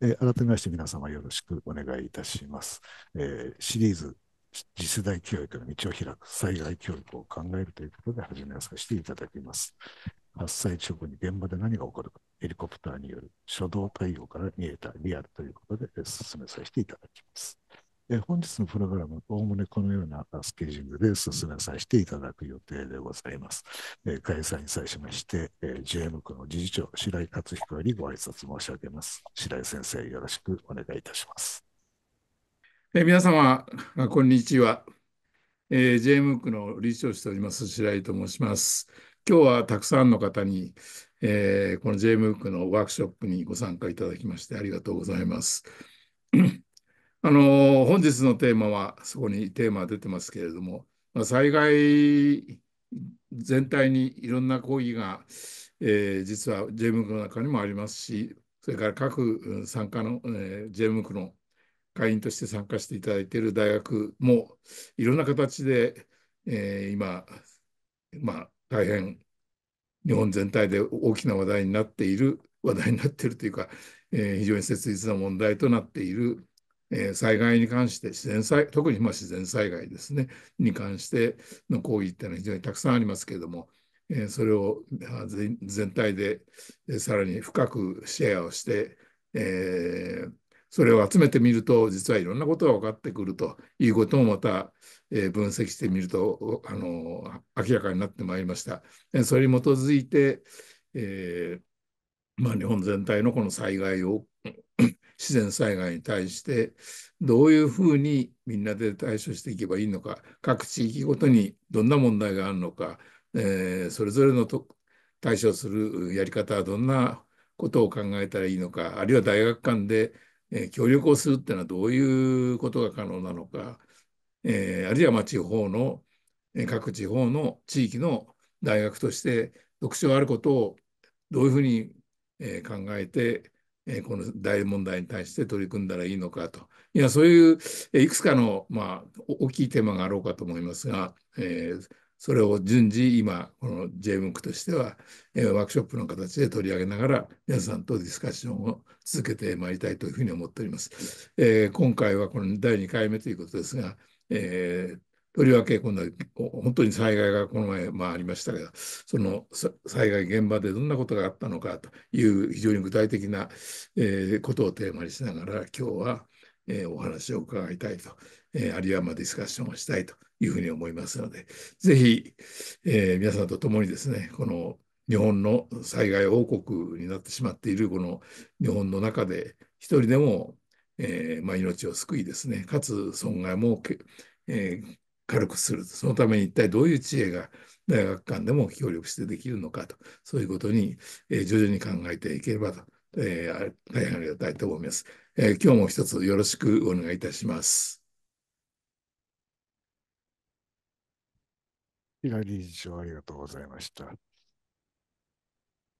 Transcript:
え改めまして皆様よろしくお願いいたします。えシリーズ次世代教育の道を開く災害教育を考えるということで始めさせていただきます。発災直後に現場で何が起こるか、ヘリコプターによる初動対応から見えたリアルということで進めさせていただきます。え本日のプログラム、おおむねこのようなスケジュールで進めさせていただく予定でございます。え開催に際しまして、え JM 区の理事長、白井克彦よりご挨拶申し上げます。白井先生、よろしくお願いいたします。え皆様、こんにちは。えー、JM 区の理事長しております白井と申します。今日はたくさんの方に、えー、この JM 区のワークショップにご参加いただきましてありがとうございます。あの本日のテーマは、そこにテーマが出てますけれども、まあ、災害全体にいろんな抗議が、えー、実は JMUC の中にもありますし、それから各参加の、えー、JMUC の会員として参加していただいている大学もいろんな形で、えー、今、まあ、大変日本全体で大きな話題になっている話題になっているというか、えー、非常に切実な問題となっているえー、災害に関して自然災特にま自然災害ですねに関しての行為っていうのは非常にたくさんありますけれども、えー、それを全体で、えー、さらに深くシェアをして、えそれを集めてみると実はいろんなことが分かってくるということもまた、え分析してみるとあの明らかになってまいりました。えそれに基づいて、えまあ、日本全体のこの災害を自然災害に対してどういうふうにみんなで対処していけばいいのか各地域ごとにどんな問題があるのか、えー、それぞれのと対処するやり方はどんなことを考えたらいいのかあるいは大学間で、えー、協力をするっていうのはどういうことが可能なのか、えー、あるいはま地方の各地方の地域の大学として特徴あることをどういうふうに考えてえこの大問題に対して取り組んだらいいのかと。いや、そういういくつかの、まあ、大きいテーマがあろうかと思いますが、えー、それを順次、今、この j m o o としては、えワークショップの形で取り上げながら、皆さんとディスカッションを続けてまいりたいというふうに思っております。えー、今回はこの第2回目ということですが、えーとりわけ今度は本当に災害がこの前、まあ、ありましたがその災害現場でどんなことがあったのかという非常に具体的な、えー、ことをテーマにしながら今日は、えー、お話を伺いたいと、えー、あるいはまディスカッションをしたいというふうに思いますのでぜひ、え皆さんと共にですねこの日本の災害王国になってしまっているこの日本の中で一人でも、えーまあ、命を救いですねかつ損害も、えー、軽くするそのために一体どういう知恵が大学間でも協力してできるのかとそういうことに、えー、徐々に考えていければと、えー、大変ありがたいと思います、えー、今日も一つよろしくお願いいたします平理事長ありがとうございました